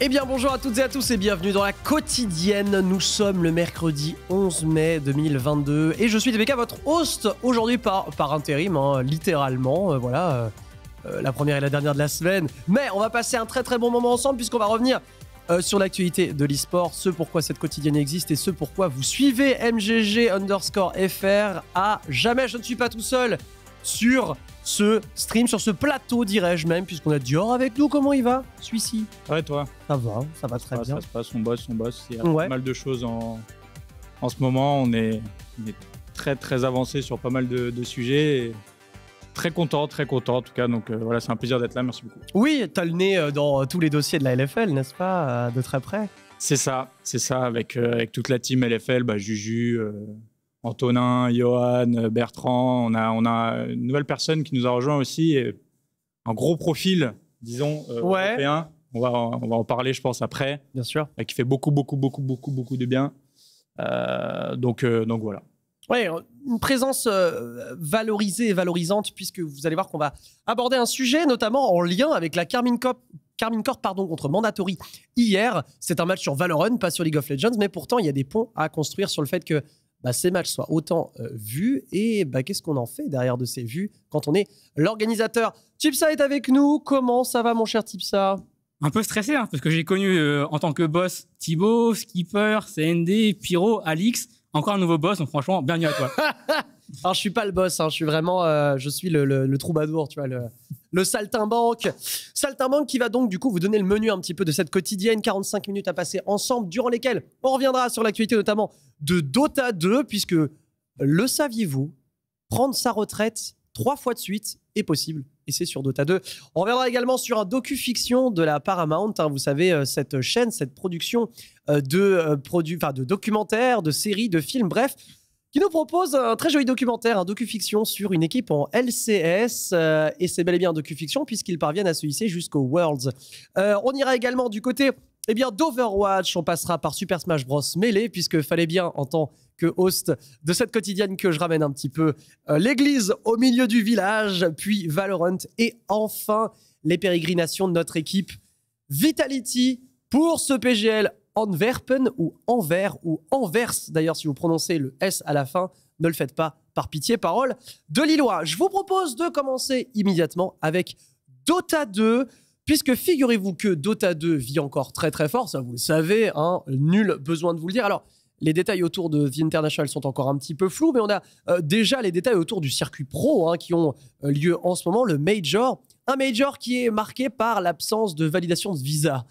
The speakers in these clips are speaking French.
Eh bien bonjour à toutes et à tous et bienvenue dans la quotidienne. Nous sommes le mercredi 11 mai 2022 et je suis DBK, votre host aujourd'hui par, par intérim, hein, littéralement. Euh, voilà, euh, euh, la première et la dernière de la semaine. Mais on va passer un très très bon moment ensemble puisqu'on va revenir sur l'actualité de l'e-sport, ce pourquoi cette quotidienne existe et ce pourquoi vous suivez MGG underscore FR à ah, jamais. Je ne suis pas tout seul sur ce stream, sur ce plateau, dirais-je même, puisqu'on a Dior avec nous. Comment il va, celui-ci Ouais, toi Ça va, ça va très bien. Ça se passe, on bosse, on bosse. Il y a pas mal de choses en, en ce moment. On est, très, très avancé sur pas mal de, sujets. très content, très content en tout cas. Donc euh, voilà, c'est un plaisir d'être là. Merci beaucoup. Oui, tu as le nez euh, dans tous les dossiers de la LFL, n'est-ce pas, euh, de très près C'est ça, c'est ça, avec, avec toute la team LFL, bah, Juju, Antonin, Johan, Bertrand. On a, une nouvelle personne qui nous a rejoint aussi, un gros profil, disons, euh, ouais. On va, en, on va en parler, je pense, après. Bien sûr. Et qui fait beaucoup, beaucoup, beaucoup, beaucoup, beaucoup de bien. Euh, donc, euh, donc voilà. Oui, une présence euh, valorisée et valorisante, puisque vous allez voir qu'on va aborder un sujet, notamment en lien avec la Carmine Corp pardon, contre Mandatory hier. C'est un match sur Valorant, pas sur League of Legends, mais pourtant il y a des ponts à construire sur le fait que bah, ces matchs soient autant euh, vus et bah, qu'est-ce qu'on en fait derrière de ces vues quand on est l'organisateur. Tipsa est avec nous. Comment ça va, mon cher Tipsa un peu stressé, hein, parce que j'ai connu euh, en tant que boss Thibaut, Skipper, CND, Pyro, Alix, encore un nouveau boss, donc franchement, bienvenue à toi. Alors je suis pas le boss, hein, je suis vraiment, euh, je suis le, troubadour, tu vois, le, le saltimbanque. Saltimbanque qui va donc du coup vous donner le menu un petit peu de cette quotidienne, 45 minutes à passer ensemble, durant lesquelles on reviendra sur l'actualité notamment de Dota 2, puisque le saviez-vous, prendre sa retraite trois fois de suite est possible. Et c'est sur Dota 2. On reviendra également sur un docu-fiction de la Paramount. Hein. vous savez, euh, cette chaîne, cette production euh, de, euh, produits, de documentaires, de séries, de films, bref, qui nous propose un très joli documentaire, un docu-fiction sur une équipe en LCS. Euh, et c'est bel et bien un docu-fiction puisqu'ils parviennent à se hisser jusqu'au Worlds. Euh, on ira également du côté eh bien, d'Overwatch. On passera par Super Smash Bros. Melee puisque fallait bien, en tant que host de cette quotidienne, que je ramène un petit peu euh, l'église au milieu du village, puis Valorant et enfin les pérégrinations de notre équipe Vitality pour ce PGL « Anwerpen » ou Anvers ou Anvers. D'ailleurs, si vous prononcez le S à la fin, ne le faites pas par pitié, parole de Lillois. Je vous propose de commencer immédiatement avec Dota 2. Puisque figurez-vous que Dota 2 vit encore très très fort, ça vous le savez, hein, nul besoin de vous le dire. Alors, les détails autour de The International sont encore un petit peu flous, mais on a euh, déjà les détails autour du circuit pro hein, qui ont euh, lieu en ce moment, le Major. Un Major qui est marqué par l'absence de validation de visa.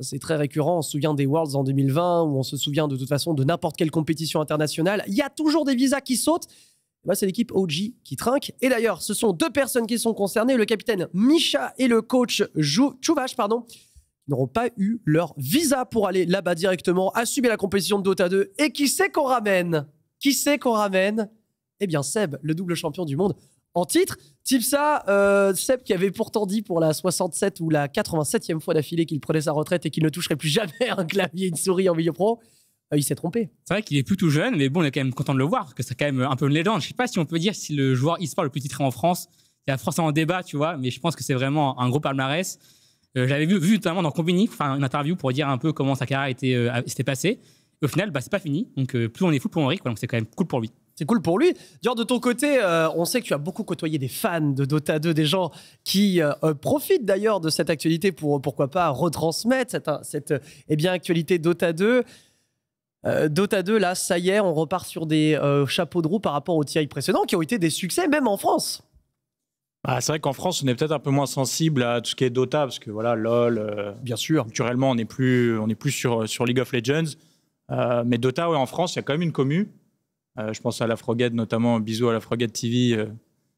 C'est très récurrent. On se souvient des Worlds en 2020 ou on se souvient de toute façon de n'importe quelle compétition internationale. Il y a toujours des visas qui sautent. Moi, c'est l'équipe OG qui trinque. Et d'ailleurs, ce sont deux personnes qui sont concernées, le capitaine Misha et le coach Chouvache, pardon, n'auront pas eu leur visa pour aller là-bas directement, assumer la compétition de Dota 2. Et qui sait qu'on ramène Qui sait qu'on ramène Eh bien Seb, le double champion du monde, en titre. Tipsa, euh, Seb qui avait pourtant dit pour la 67 ou la 87e fois d'affilée qu'il prenait sa retraite et qu'il ne toucherait plus jamais un clavier une souris en milieu pro, euh, il s'est trompé. C'est vrai qu'il est plutôt jeune, mais bon, on est quand même content de le voir, que c'est quand même un peu une légende. Je ne sais pas si on peut dire si le joueur e-sport le plus titré en France. Il y a forcément débat, tu vois, mais je pense que c'est vraiment un gros palmarès. Euh, j'avais vu, vu, notamment dans Combini, une interview pour dire un peu comment sa carrière euh, s'était passée. Au final, bah, c'est pas fini. Donc, plus on est fou, pour Henri Donc, c'est quand même cool pour lui. C'est cool pour lui. D'ailleurs, de ton côté, euh, on sait que tu as beaucoup côtoyé des fans de Dota 2, des gens qui euh, euh, profitent d'ailleurs de cette actualité pour, pourquoi pas, retransmettre cette, hein, cette eh bien, actualité Dota 2. Dota 2, là, ça y est, on repart sur des chapeaux de roue par rapport aux TI précédents qui ont été des succès, même en France. Bah, c'est vrai qu'en France, on est peut-être un peu moins sensible à tout ce qui est Dota, parce que voilà, LOL, bien sûr, naturellement, on n'est plus, on est plus sur, sur League of Legends. mais Dota, ouais, en France, il y a quand même une commu. Euh, je pense à la Frogade notamment, Bisous à la Frogade TV, euh,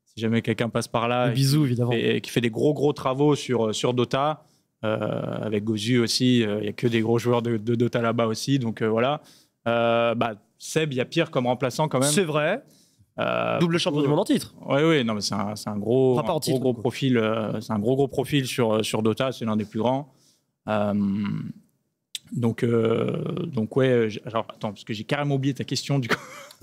si jamais quelqu'un passe par là. Bisous, évidemment. Et, qui fait des gros, gros travaux sur, euh, sur Dota. avec Gozu aussi, il n'y a que des gros joueurs de, Dota là-bas aussi. Donc voilà. bah, Seb, il y a pire comme remplaçant quand même. C'est vrai. Double champion du monde en titre. Oui, oui, non, mais c'est un, gros, un gros, gros profil. c'est un gros, gros profil sur, sur Dota, c'est l'un des plus grands. donc, donc, ouais, attends, parce que j'ai carrément oublié ta question du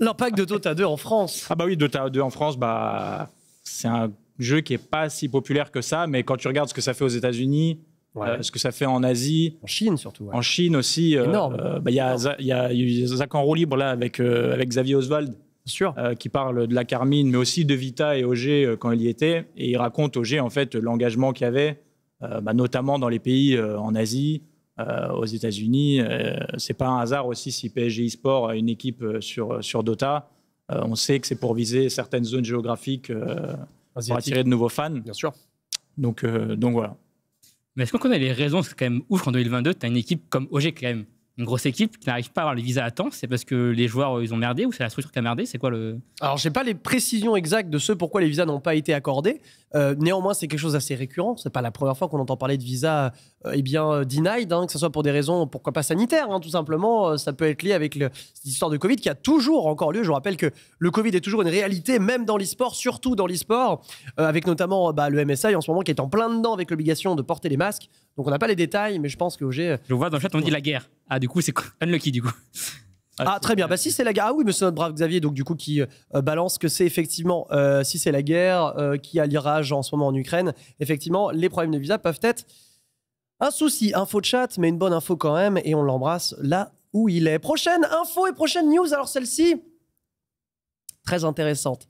L'impact de Dota 2 en France. Ah bah oui, Dota 2 en France, bah c'est un jeu qui est pas si populaire que ça, mais quand tu regardes ce que ça fait aux États-Unis, euh, ce que ça fait en Asie, en Chine surtout, en Chine aussi, euh, euh, bah, il y, y, a Zach en roue libre là avec avec Xavier Oswald. Sûr. qui parle de la Carmine, mais aussi de Vita et OG quand il y était. Et il raconte OG, en fait, l'engagement qu'il y avait, bah, notamment dans les pays en Asie, euh, aux États-Unis. Euh, c'est pas un hasard aussi si PSG eSport a une équipe euh, sur, sur Dota. on sait que c'est pour viser certaines zones géographiques pour attirer de nouveaux fans. Bien sûr. Donc, donc voilà. Mais est-ce qu'on connaît les raisons C'est quand même ouf en 2022, tu as une équipe comme OG quand même une grosse équipe qui n'arrive pas à avoir les visas à temps, c'est parce que les joueurs euh, ils ont merdé ou c'est la structure qui a merdé C'est quoi le Alors j'ai pas les précisions exactes de ce pourquoi les visas n'ont pas été accordés. Euh, néanmoins c'est quelque chose d'assez récurrent. C'est pas la première fois qu'on entend parler de visas euh, eh bien denied, hein, que ce soit pour des raisons pourquoi pas sanitaires, hein, tout simplement. Ça peut être lié avec le, cette histoire de Covid qui a toujours encore lieu. Je rappelle que le Covid est toujours une réalité, même dans l'e-sport, surtout dans l'e-sport, avec notamment bah, le MSI en ce moment qui est en plein dedans avec l'obligation de porter les masques. Donc on n'a pas les détails, mais je pense que OG. Je vois dans le chat, on dit la guerre. Ah, du coup, c'est unlucky, du coup. Ah, très bien. Bah, si c'est la guerre. Ah oui, mais c'est notre brave Xavier, donc du coup, qui euh, balance que c'est effectivement, euh, si c'est la guerre, euh, qui a l'irage en ce moment en Ukraine, effectivement, les problèmes de visa peuvent être un souci. Info de chat, mais une bonne info quand même, et on l'embrasse là où il est. Prochaine info et prochaine news. Alors, celle-ci, très intéressante.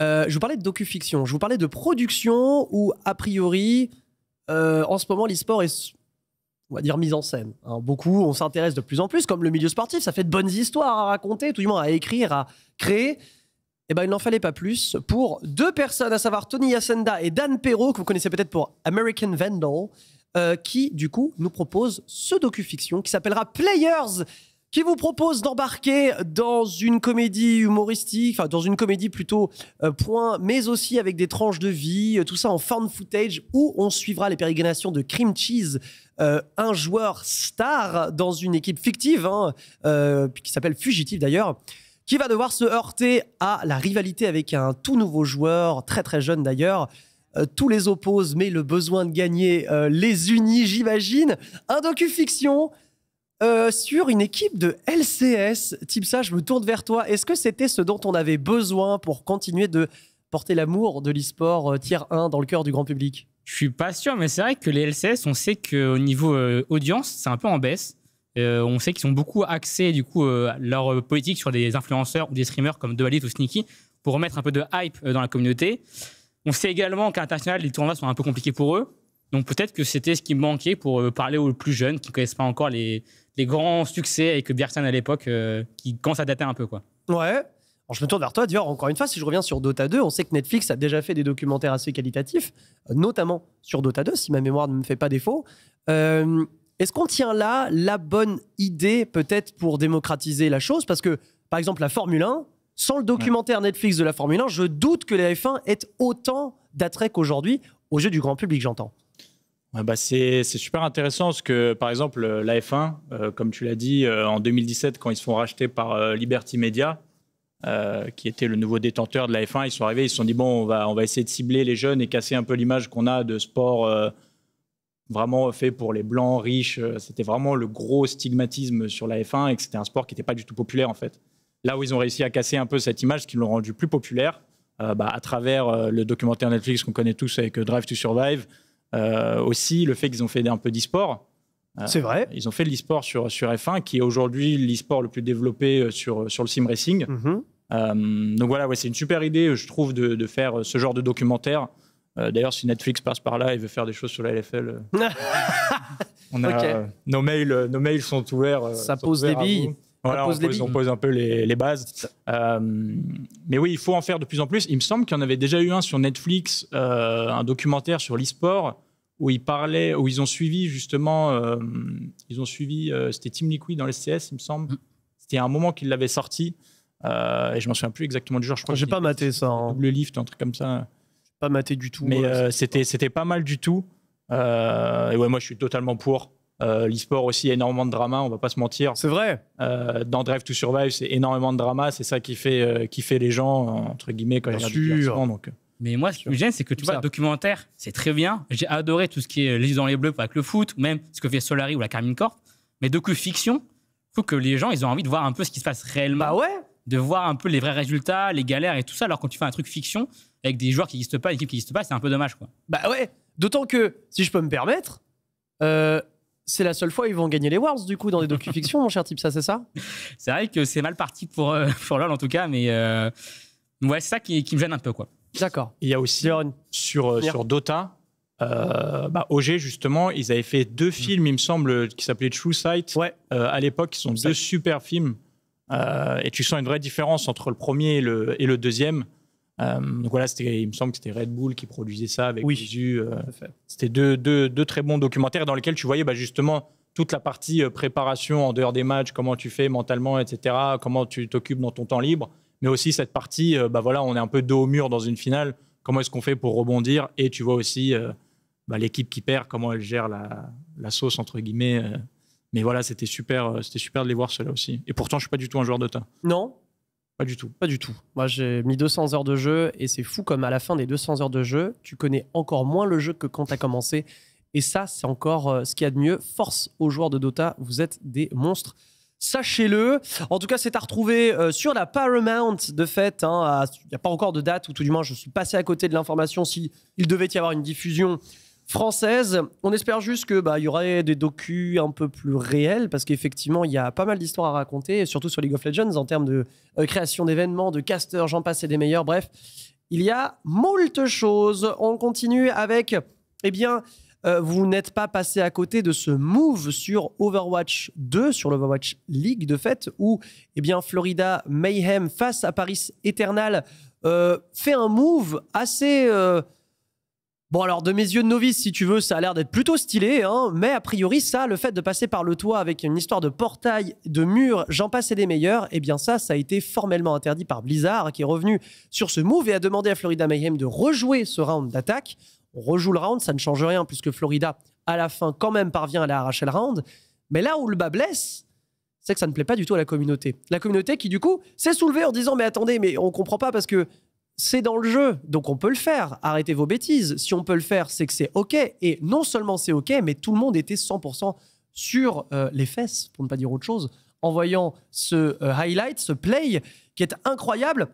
je vous parlais de docu-fiction. je vous parlais de production ou a priori, euh, en ce moment, l'e-sport est, on va dire, mise en scène. Hein. Beaucoup, on s'intéresse de plus en plus, comme le milieu sportif, ça fait de bonnes histoires à raconter, tout du moins à écrire, à créer. Eh ben, il n'en fallait pas plus pour deux personnes, à savoir Tony Yacenda et Dan Perrault, que vous connaissez peut-être pour American Vandal, euh, qui, du coup, nous propose ce docu-fiction qui s'appellera Players qui vous propose d'embarquer dans une comédie humoristique, enfin dans une comédie plutôt euh, point, mais aussi avec des tranches de vie, euh, tout ça en forme footage, où on suivra les pérégrinations de Cream Cheese, euh, un joueur star dans une équipe fictive, hein, qui s'appelle Fugitive d'ailleurs, qui va devoir se heurter à la rivalité avec un tout nouveau joueur, très très jeune d'ailleurs, tous les oppose, mais le besoin de gagner les unit, j'imagine. Un docu-fiction euh, sur une équipe de LCS. ça, je me tourne vers toi. Est-ce que c'était ce dont on avait besoin pour continuer de porter l'amour de l'e-sport euh, tier 1 dans le cœur du grand public Je suis pas sûr, mais c'est vrai que les LCS, on sait qu'au niveau euh, audience, c'est un peu en baisse. on sait qu'ils sont beaucoup axés, du coup, leur politique sur des influenceurs ou des streamers comme Dualit ou Sneaky pour remettre un peu de hype dans la communauté. On sait également qu'à l'international, les tournois sont un peu compliqués pour eux. Donc peut-être que c'était ce qui manquait pour parler aux plus jeunes qui ne connaissent pas encore les, les grands succès avec Bjergsen à l'époque euh, qui quand à dater un peu. Quoi. Ouais. je me tourne vers toi, Dior, encore une fois, si je reviens sur Dota 2, on sait que Netflix a déjà fait des documentaires assez qualitatifs, euh, notamment sur Dota 2, si ma mémoire ne me fait pas défaut. Euh, est-ce qu'on tient là la bonne idée peut-être pour démocratiser la chose Parce que, par exemple, la Formule 1, sans le documentaire Netflix de la Formule 1, je doute que la F1 ait autant d'attrait qu'aujourd'hui aux yeux du grand public, j'entends. Ah bah, c'est super intéressant parce que, par exemple, euh, la F1, euh, comme tu l'as dit, euh, en 2017, quand ils se font racheter par Liberty Media, qui était le nouveau détenteur de la F1, ils sont arrivés, ils se sont dit, bon, on va, essayer de cibler les jeunes et casser un peu l'image qu'on a de sport vraiment fait pour les blancs, riches. C'était vraiment le gros stigmatisme sur la F1 et que c'était un sport qui n'était pas du tout populaire, en fait. Là où ils ont réussi à casser un peu cette image, ce qui l'ont rendu plus populaire, bah, à travers le documentaire Netflix qu'on connaît tous avec Drive to Survive, euh, aussi le fait qu'ils ont fait un peu d'e-sport. Euh, c'est vrai. Ils ont fait de l'e-sport sur, sur F1, qui est aujourd'hui l'e-sport le plus développé euh, sur, sur le sim racing. Mhm. donc voilà, ouais, c'est une super idée, je trouve, de, de faire ce genre de documentaire. D'ailleurs, si Netflix passe par là et veut faire des choses sur la LFL, on a, nos, mails, nos mails sont ouverts. Ça pose des billes. Voilà, on, pose, un peu les, bases. Euh, mais oui, il faut en faire de plus en plus. Il me semble qu'il y en avait déjà eu un sur Netflix, euh, un documentaire sur l'e-sport, où ils parlaient, où ils ont suivi justement, euh, ils ont suivi, c'était Team Liquid dans l'SCS, il me semble. Hum. C'était un moment qu'ils l'avaient sorti. et je m'en souviens plus exactement du genre. Je crois j'ai pas maté ça. Hein. le lift, un truc comme ça. Pas maté du tout. Mais c'était, c'était pas mal du tout. et ouais, moi je suis totalement pour. Euh, L'e-sport aussi, énormément de drama, on va pas se mentir. C'est vrai. Euh, dans Drive to Survive, c'est énormément de drama, c'est ça qui fait, euh, qui fait les gens, entre guillemets, quand ils a du donc. Euh, Mais moi, ce qui me gêne, c'est que tu vois, documentaire, c'est très bien. J'ai adoré tout ce qui est Les dans les Bleus avec le foot, même ce que fait Solari ou la Carmine Corp. Mais docu-fiction, faut que les gens, ils ont envie de voir un peu ce qui se passe réellement. Bah ouais De voir un peu les vrais résultats, les galères et tout ça. Alors quand tu fais un truc fiction, avec des joueurs qui n'existent pas, une équipe qui n'existe pas, c'est un peu dommage, quoi. Bah ouais D'autant que, si je peux me permettre, c'est la seule fois où ils vont gagner les Wars du coup, dans des docufictions, mon cher type, ça, c'est ça C'est vrai que c'est mal parti pour, euh, LOL, en tout cas, mais euh, ouais, c'est ça qui, me gêne un peu, quoi. D'accord. Il y a aussi sur, euh, sur Dota, euh, bah, OG justement, ils avaient fait deux mm. films, il me semble, qui s'appelaient True Sight. Ouais. à l'époque, ils sont deux super films. et tu sens une vraie différence entre le premier le, et le deuxième. Euh, donc voilà, il me semble que c'était Red Bull qui produisait ça avec oui, Jésus. Euh, c'était deux, très bons documentaires dans lesquels tu voyais bah, justement toute la partie euh, préparation en dehors des matchs, comment tu fais mentalement, etc., comment tu t'occupes dans ton temps libre, mais aussi cette partie, bah voilà, on est un peu dos au mur dans une finale, comment est-ce qu'on fait pour rebondir, et tu vois aussi bah, l'équipe qui perd, comment elle gère la, sauce, entre guillemets. mais voilà, c'était super, c'était super de les voir cela aussi. Et pourtant, je suis pas du tout un joueur de teint Non, pas du tout. Pas du tout. Moi, j'ai mis 200 heures de jeu et c'est fou comme à la fin des 200 heures de jeu, tu connais encore moins le jeu que quand tu as commencé. Et ça, c'est encore euh, ce qu'il y a de mieux. Force aux joueurs de Dota, vous êtes des monstres. Sachez-le. En tout cas, c'est à retrouver euh, sur la Paramount de fait. Hein, il n'y a pas encore de date, ou tout du moins, je suis passé à côté de l'information. S'il devait y avoir une diffusion, française. On espère juste que bah y aurait des docus un peu plus réels parce qu'effectivement il y a pas mal d'histoires à raconter, surtout sur League of Legends en termes de euh, création d'événements, de casters, j'en passe et des meilleurs. Bref, il y a moult choses. On continue avec eh bien euh, vous n'êtes pas passé à côté de ce move sur Overwatch 2, sur l'Overwatch League de fait, où eh bien, Florida Mayhem face à Paris Eternal euh, fait un move assez Bon alors de mes yeux de novice si tu veux ça a l'air d'être plutôt stylé hein, mais a priori ça le fait de passer par le toit avec une histoire de portail, de mur, j'en passais des meilleurs, et eh bien ça ça a été formellement interdit par Blizzard qui est revenu sur ce move et a demandé à Florida Mayhem de rejouer ce round d'attaque. On rejoue le round, ça ne change rien puisque Florida à la fin quand même parvient à la arracher le round, mais là où le bas blesse, c'est que ça ne plaît pas du tout à la communauté. La communauté qui du coup s'est soulevée en disant mais attendez mais on comprend pas parce que c'est dans le jeu, donc on peut le faire. Arrêtez vos bêtises. Si on peut le faire, c'est que c'est OK. Et non seulement c'est OK, mais tout le monde était 100% sur euh, les fesses, pour ne pas dire autre chose, en voyant ce euh, highlight, ce play qui est incroyable.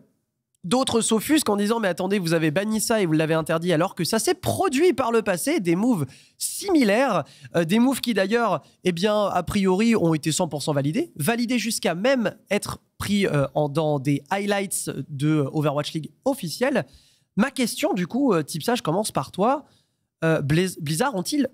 D'autres s'offusquent en disant mais attendez, vous avez banni ça et vous l'avez interdit alors que ça s'est produit par le passé, des moves similaires, euh, des moves qui d'ailleurs, eh bien, a priori, ont été 100% validés, validés jusqu'à même être pris euh, dans des highlights de euh, Overwatch League officielle. Ma question, du coup, euh, Tipsa, je commence par toi. Blizzard ont-ils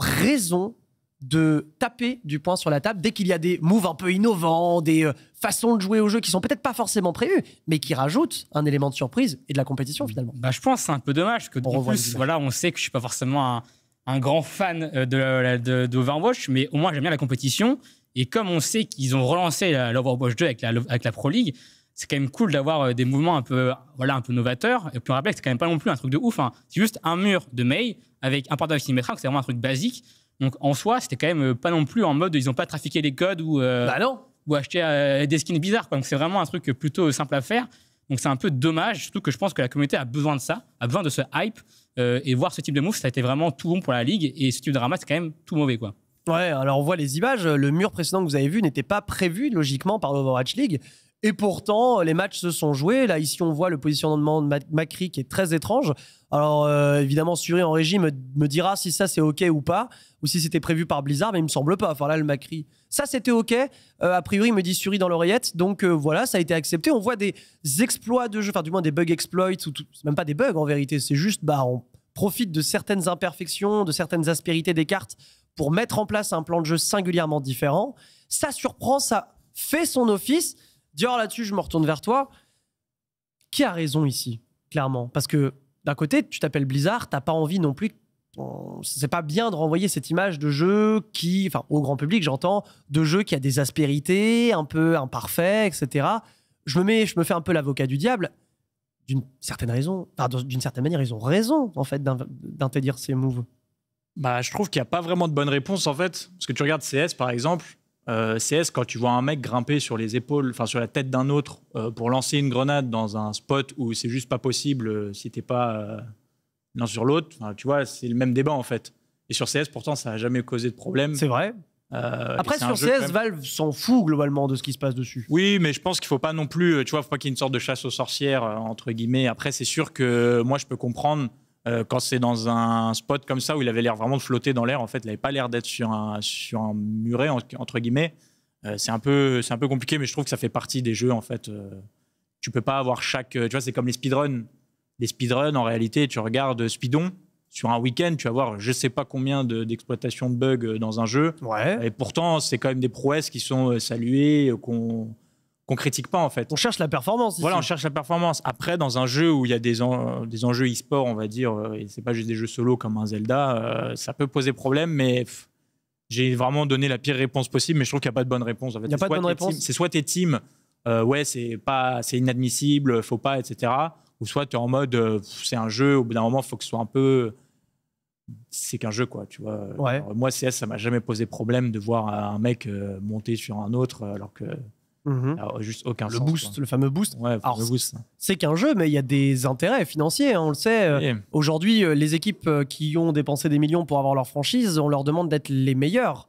raison de taper du poing sur la table dès qu'il y a des moves un peu innovants, des façons de jouer au jeu qui sont peut-être pas forcément prévues, mais qui rajoutent un élément de surprise et de la compétition finalement. Bah, je pense c'est un peu dommage que on plus, voilà, on sait que je suis pas forcément un, grand fan d'Overwatch, de Overwatch, mais au moins j'aime bien la compétition. Et comme on sait qu'ils ont relancé l'Overwatch 2 avec la, avec la Pro League, c'est quand même cool d'avoir euh, des mouvements un peu, voilà, un peu novateurs. Et puis on rappelle que c'est quand même pas non plus un truc de ouf. Hein. C'est juste un mur de mail avec un partage donc c'est vraiment un truc basique. Donc en soi, c'était quand même euh, pas non plus en mode ils ont pas trafiqué les codes ou, euh, bah ou acheté des skins bizarres. Donc c'est vraiment un truc plutôt simple à faire. Donc c'est un peu dommage, surtout que je pense que la communauté a besoin de ça, a besoin de ce hype. et voir ce type de move, ça a été vraiment tout bon pour la ligue. Et ce type de drama, c'est quand même tout mauvais. quoi. Ouais, alors on voit les images. Le mur précédent que vous avez vu n'était pas prévu logiquement par l'Overwatch League. Et pourtant, les matchs se sont joués. Là, ici, on voit le positionnement de Macri qui est très étrange. Alors, euh, évidemment, Suri en régie me, dira si ça c'est OK ou pas, ou si c'était prévu par Blizzard, mais il me semble pas. Enfin, là, le Macri. Ça, c'était OK. Euh, a priori, me dit Suri dans l'oreillette. Donc, euh, voilà, ça a été accepté. On voit des exploits de jeu, enfin, du moins des bugs exploits, ou même pas des bugs en vérité. C'est juste, bah, on profite de certaines imperfections, de certaines aspérités des cartes pour mettre en place un plan de jeu singulièrement différent. Ça surprend, ça fait son office. Dior, là-dessus, je me retourne vers toi. Qui a raison ici, clairement Parce que d'un côté, tu t'appelles Blizzard, t'as pas envie non plus. C'est pas bien de renvoyer cette image de jeu qui, enfin, au grand public, j'entends, de jeu qui a des aspérités, un peu imparfait, etc. Je me mets, je me fais un peu l'avocat du diable. D'une certaine raison, d'une certaine manière, ils ont raison en fait d'interdire ces moves bah, je trouve qu'il n'y a pas vraiment de bonne réponse en fait. Parce que tu regardes CS par exemple, euh, CS quand tu vois un mec grimper sur les épaules, enfin sur la tête d'un autre euh, pour lancer une grenade dans un spot où c'est juste pas possible euh, si t'es pas l'un sur l'autre, tu vois, c'est le même débat en fait. Et sur CS pourtant ça n'a jamais causé de problème. C'est vrai. Après sur CS, Valve s'en fout globalement de ce qui se passe dessus. Oui, mais je pense qu'il faut pas non plus, tu vois, faut pas qu'il y ait une sorte de chasse aux sorcières entre guillemets. Après c'est sûr que moi je peux comprendre euh, quand c'est dans un spot comme ça où il avait l'air vraiment de flotter dans l'air, en fait, il n'avait pas l'air d'être sur un, sur un muret, entre guillemets. Euh, c'est un, peu, un peu compliqué, mais je trouve que ça fait partie des jeux, en fait. Euh. tu peux pas avoir chaque. Tu vois, c'est comme les speedruns. Les speedruns, en réalité, tu regardes Speedon. Sur un week-end, tu vas voir je sais pas combien d'exploitations de, de, bugs dans un jeu. Ouais. Et pourtant, c'est quand même des prouesses qui sont saluées, qu'on on critique pas en fait. On cherche la performance. Voilà, on cherche la performance. Après, dans un jeu où il y a des, des enjeux e-sport, on va dire, euh, et c'est pas juste des jeux solo comme un Zelda, euh, ça peut poser problème, mais j'ai vraiment donné la pire réponse possible, mais je trouve qu'il n'y a pas de bonne réponse. Il n'y a pas de bonne réponse. C'est soit t'es teams, euh, ouais, c'est pas, c'est inadmissible, faut pas, etc. Ou soit tu es en mode, c'est un jeu, au bout d'un moment, faut que ce soit un peu. C'est qu'un jeu, quoi, tu vois. moi, CS, ça m'a jamais posé problème de voir un mec monter sur un autre, alors que Mmh le boost, le fameux boost. c'est qu'un jeu, mais il y a des intérêts financiers, hein, on le sait. Euh, aujourd'hui, euh, les équipes euh, qui ont dépensé des millions pour avoir leur franchise, on leur demande d'être les meilleurs.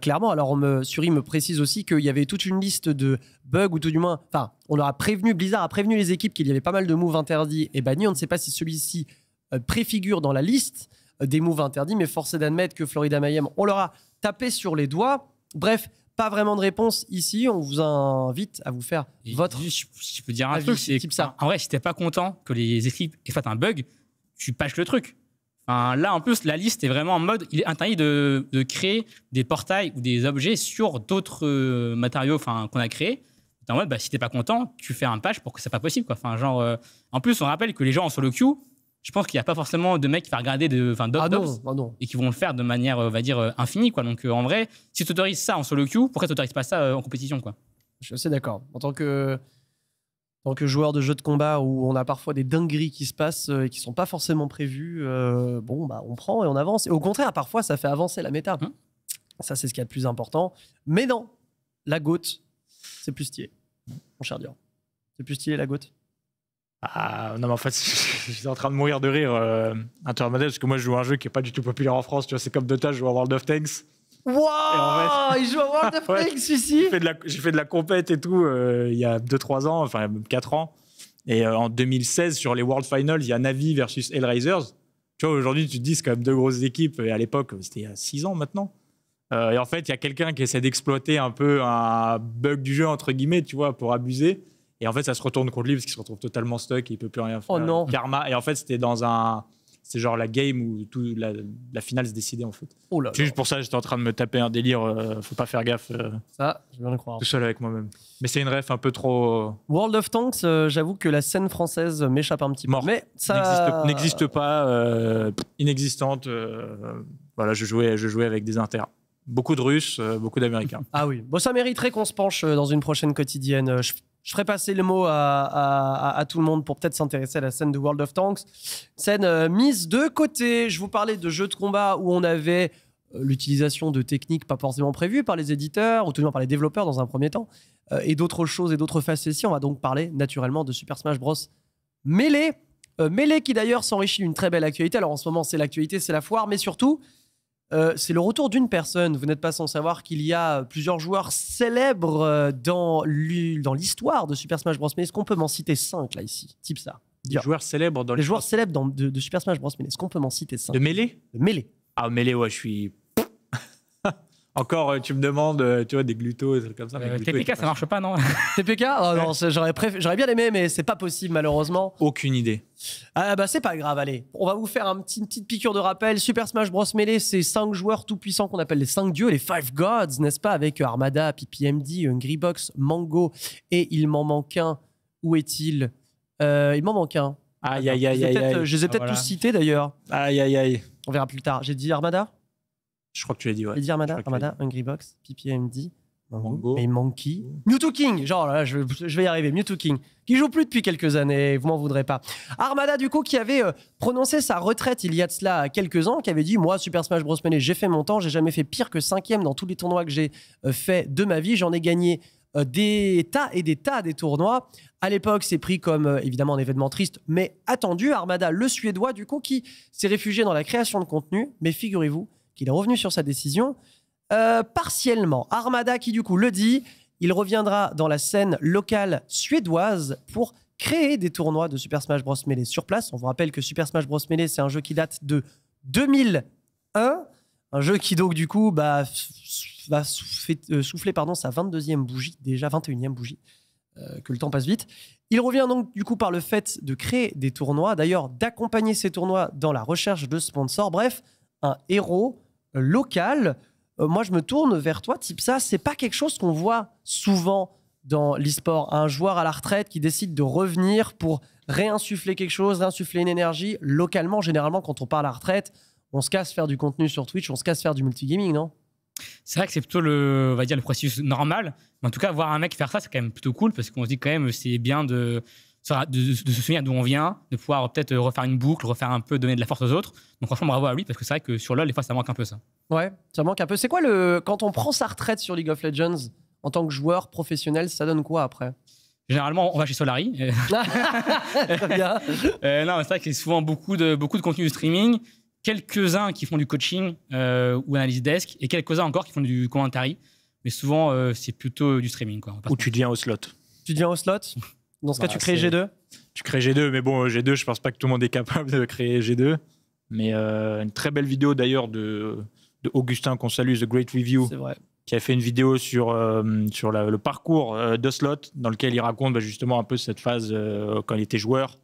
clairement, alors me, Suri me précise aussi qu'il y avait toute une liste de bugs ou tout du moins, enfin, on leur a prévenu, Blizzard a prévenu les équipes qu'il y avait pas mal de moves interdits et bannis. On ne sait pas si celui-ci préfigure dans la liste des moves interdits, mais forcé d'admettre que Florida Mayhem, on leur a tapé sur les doigts. Bref, pas vraiment de réponse ici. On vous invite à vous faire votre. Si je peux dire un truc, c'est en vrai, si t'es pas content que les équipes aient fait un bug, tu patches le truc. là, en plus, la liste est vraiment en mode, il est interdit de, de créer des portails ou des objets sur d'autres euh, matériaux, enfin, qu'on a créé. En mode, bah, si t'es pas content, tu fais un patch pour que c'est pas possible, quoi. Enfin, genre, euh, en plus, on rappelle que les gens sur le queue je pense qu'il n'y a pas forcément de mecs qui vont regarder de, enfin, d'autres ah ah et qui vont le faire de manière, euh, on va dire, euh, infinie, quoi. Donc, euh, en vrai, si tu autorises ça en solo queue, pourquoi tu n'autorises pas ça en compétition, quoi Je suis assez d'accord. En tant que, tant que joueur de jeu de combat où on a parfois des dingueries qui se passent et qui sont pas forcément prévues, bon, bah, on prend et on avance. Et au contraire, parfois, ça fait avancer la méta. Hein? ça, c'est ce qu'il y a de plus important. Mais non, la goutte, c'est plus stylé, mon cher Dior. C'est plus stylé, la goutte. Ah, non, mais en fait, je suis en train de mourir de rire euh, intermodal, parce que moi, je joue un jeu qui n'est pas du tout populaire en France. Tu vois, c'est comme Dota, je joue à World of Tanks. Wow Il joue à World of Tanks ici J'ai fait de la compète et tout euh, il y a 2-3 ans, enfin 4 ans. Et euh, en 2016, sur les World Finals, il y a Navi versus Hellraisers. Tu vois, aujourd'hui, tu te dis, c'est quand même deux grosses équipes. Et à l'époque, c'était il y a 6 ans maintenant. et en fait, il y a quelqu'un qui essaie d'exploiter un peu un bug du jeu, entre guillemets, tu vois, pour abuser. Et en fait, ça se retourne contre lui parce qu'il se retrouve totalement stuck, et il peut plus rien oh faire. Oh non. Karma. Et en fait, c'était dans un. C'est genre la game où tout, la, finale se décidait en fait. Oh là Juste pour ça, j'étais en train de me taper un délire. Euh, faut pas faire gaffe. Euh, ça, je viens de croire. tout seul avec moi-même. Mais c'est une ref un peu trop. Euh, World of Tanks, j'avoue que la scène française m'échappe un petit peu. Mais ça n'existe- pas, inexistante. voilà, je jouais, je jouais avec des inters. Beaucoup de Russes, beaucoup d'Américains. Ah oui, bon, ça mériterait qu'on se penche dans une prochaine quotidienne je ferai passer le mot à, tout le monde pour peut-être s'intéresser à la scène de World of Tanks. Scène euh, mise de côté. Je vous parlais de jeux de combat où on avait euh, l'utilisation de techniques pas forcément prévues par les éditeurs ou tout par les développeurs dans un premier temps euh, et d'autres choses et d'autres facéties. On va donc parler naturellement de Super Smash Bros. Melee. Melee qui d'ailleurs s'enrichit d'une très belle actualité. Alors en ce moment, c'est l'actualité, c'est la foire, mais surtout, euh, c'est le retour d'une personne. Vous n'êtes pas sans savoir qu'il y a plusieurs joueurs célèbres euh, dans l'histoire de Super Smash Bros. Mais est-ce qu'on peut m'en citer cinq, là ici Type ça. Des joueurs célèbres dans les joueurs célèbres de, Super Smash Bros. Mais est-ce qu'on peut m'en citer 5 De mêlée De mêlée. Ah mêlée, ouais, je suis encore, euh, tu me demandes, euh, tu vois, des glutos, et trucs comme ça. Euh, TPK, ça marche pas, non TPK oh j'aurais, bien aimé, mais c'est pas possible, malheureusement. Aucune idée. Ah bah c'est pas grave, allez. On va vous faire un une petite piqûre de rappel. Super Smash Bros. Melee, c'est cinq joueurs tout-puissants qu'on appelle les 5 dieux, les five gods, n'est-ce pas Avec Armada, PPMD, Hungrybox, Mango, et il m'en manque un. Où est-il Il m'en manque un. Aïe, aïe, aïe, aïe, Je les ai peut-être ah, tous cités, d'ailleurs. Aïe, aïe, aïe. On verra plus tard. J'ai dit Armada je crois que tu l'as dit, ouais. Il Armada, Armada, Hungry Box, PPMD, Mango, et Monkey. Mewtwo King, genre là, je, vais y arriver, Mewtwo King, qui joue plus depuis quelques années, vous m'en voudrez pas. Armada, du coup, qui avait euh, prononcé sa retraite il y a de cela quelques ans, qui avait dit Moi, Super Smash Bros. Melee, j'ai fait mon temps, j'ai jamais fait pire que cinquième dans tous les tournois que j'ai euh, fait de ma vie, j'en ai gagné euh, des tas et des tas des tournois. À l'époque, c'est pris comme évidemment un événement triste, mais attendu. Armada, le Suédois, du coup, qui s'est réfugié dans la création de contenu. Mais figurez-vous il est revenu sur sa décision euh, partiellement. Armada qui du coup le dit, il reviendra dans la scène locale suédoise pour créer des tournois de Super Smash Bros Melee sur place. On vous rappelle que Super Smash Bros Melee, c'est un jeu qui date de 2001, un jeu qui donc du coup bah, va souffler, euh, pardon, sa 22e bougie, déjà 21e bougie, euh, que le temps passe vite. Il revient donc du coup par le fait de créer des tournois, d'ailleurs d'accompagner ces tournois dans la recherche de sponsors, bref, un héros local, euh, moi je me tourne vers toi, type ça, c'est pas quelque chose qu'on voit souvent dans l'esport Un joueur à la retraite qui décide de revenir pour réinsuffler quelque chose, réinsuffler une énergie localement. Généralement, quand on parle à la retraite, on se casse faire du contenu sur Twitch, on se casse faire du multigaming, non c'est vrai que c'est plutôt le, va dire, le processus normal. Mais en tout cas, voir un mec faire ça, c'est quand même plutôt cool parce qu'on se dit quand même, c'est bien de, de, se souvenir d'où on vient, de pouvoir peut-être refaire une boucle, refaire un peu, donner de la force aux autres. Donc franchement, bravo à lui, parce que c'est vrai que sur LoL, des fois, ça manque un peu ça. Ouais, ça manque un peu. C'est quoi le. Quand on prend sa retraite sur League of Legends, en tant que joueur professionnel, ça donne quoi après Généralement, on va chez Solari. Très bien. Euh, non, c'est vrai qu'il y a souvent beaucoup de, beaucoup de contenu de streaming, quelques-uns qui font du coaching euh, ou analyse desk, et quelques-uns encore qui font du commentary. Mais souvent, euh, c'est plutôt du streaming. Quoi, Ou tu deviens au slot. Tu deviens au slot Dans ce cas, bah, tu crées G2 Tu crées G2, mais bon, G2, je pense pas que tout le monde est capable de créer G2. Mais euh, une très belle vidéo d'ailleurs de, Augustin qu'on salue, The Great Review. Qui a fait une vidéo sur, euh, sur le parcours euh, de Slot, dans lequel il raconte bah, justement un peu cette phase quand il était joueur,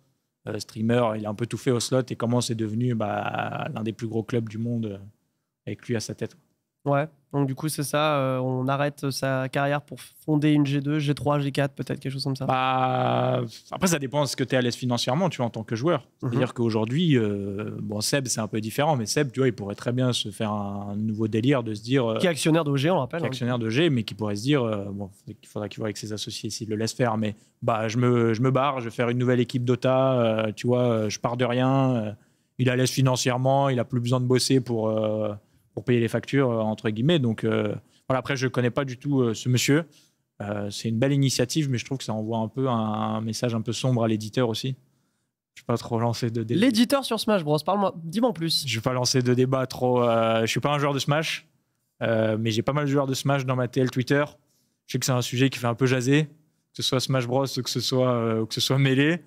streamer, il a un peu tout fait au Slot et comment c'est devenu bah, l'un des plus gros clubs du monde avec lui à sa tête. Ouais. Donc du coup, c'est ça, euh, on arrête euh, sa carrière pour fonder une G2, G3, G4, peut-être quelque chose comme ça. Bah, après, ça dépend de ce que tu es à l'aise financièrement, tu vois, en tant que joueur. C'est-à-dire mhm. qu'aujourd'hui, euh, Seb, c'est un peu différent, mais Seb, tu vois, il pourrait très bien se faire un nouveau délire de se dire... qui est actionnaire d'OG, on rappelle. Qui est hein. actionnaire d'OG, mais qui pourrait se dire, bon, il faudra qu'il voit avec ses associés s'il le laisse faire, mais bah, je me, je me barre, je vais faire une nouvelle équipe Dota, tu vois, je pars de rien, il est à l'aise financièrement, il a plus besoin de bosser pour pour payer les factures, euh, entre guillemets. Donc, euh, voilà, après, je connais pas du tout euh, ce monsieur. c'est une belle initiative, mais je trouve que ça envoie un peu un, message un peu sombre à l'éditeur aussi. Je ne pas trop lancé de débat. L'éditeur sur Smash Bros, parle-moi, dis-moi plus. Je vais pas lancer de débat trop. je suis pas un joueur de Smash, mais j'ai pas mal de joueurs de Smash dans ma TL Twitter. Je sais que c'est un sujet qui fait un peu jaser, que ce soit Smash Bros ou que ce soit, que ce soit Melee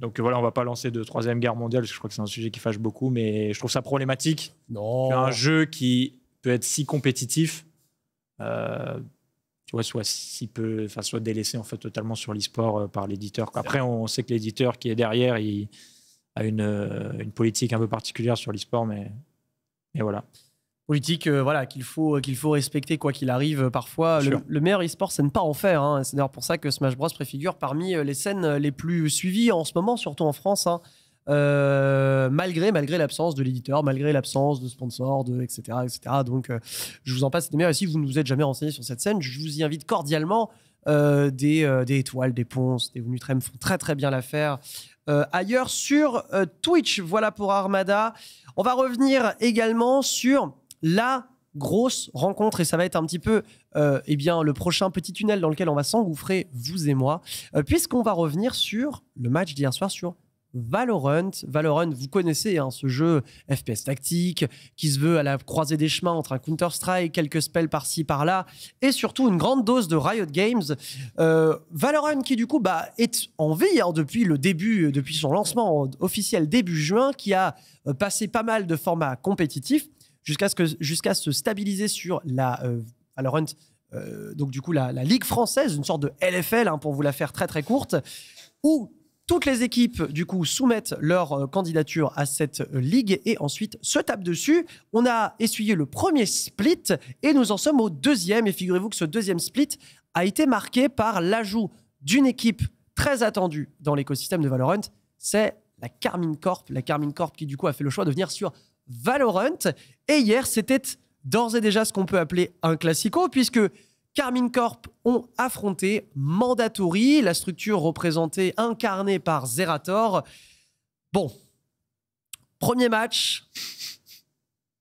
donc voilà, on va pas lancer de troisième guerre mondiale, parce que je crois que c'est un sujet qui fâche beaucoup, mais je trouve ça problématique. Non. Un jeu qui peut être si compétitif, euh, tu vois, soit si peu, enfin, soit délaissé en fait totalement sur l'e-sport euh, par l'éditeur. Après, on sait que l'éditeur qui est derrière, il a une, euh, politique un peu particulière sur l'e-sport, mais, mais voilà politique euh, voilà, qu'il faut, euh, qu'il faut respecter quoi qu'il arrive euh, parfois. Le, meilleur e-sport, c'est ne pas en faire. Hein. C'est d'ailleurs pour ça que Smash Bros préfigure parmi les scènes les plus suivies en ce moment, surtout en France. Hein. malgré malgré l'absence de l'éditeur, malgré l'absence de sponsors, etc etc. Donc je vous en passe des meilleurs. Et si vous ne vous êtes jamais renseigné sur cette scène, je vous y invite cordialement. des, des, étoiles, des ponces, des venus font très très bien l'affaire. ailleurs sur Twitch, voilà pour Armada. On va revenir également sur la grosse rencontre et ça va être un petit peu euh, eh bien, le prochain petit tunnel dans lequel on va s'engouffrer, vous et moi, euh, puisqu'on va revenir sur le match d'hier soir sur Valorant. Valorant, vous connaissez hein, ce jeu FPS tactique qui se veut à la croisée des chemins entre un Counter-Strike, quelques spells par-ci, par-là, et surtout une grande dose de Riot Games. Euh, Valorant qui, du coup, bah, est en vie hein, depuis le début, depuis son lancement officiel début juin, qui a passé pas mal de formats compétitifs jusqu'à ce, que, se stabiliser sur la Valorant. Euh, euh, donc du coup la, Ligue française, une sorte de LFL hein, pour vous la faire très très courte, où toutes les équipes du coup soumettent leur euh, candidature à cette ligue et ensuite se tapent dessus. On a essuyé le premier split et nous en sommes au deuxième. Et figurez-vous que ce deuxième split a été marqué par l'ajout d'une équipe très attendue dans l'écosystème de Valorant. C'est la Carmine Corp, la Carmine Corp qui du coup a fait le choix de venir sur Valorant. Et hier, c'était d'ores et déjà ce qu'on peut appeler un classico, puisque Carmine Corp ont affronté Mandatory, la structure représentée, incarnée par Zerator. Bon, premier match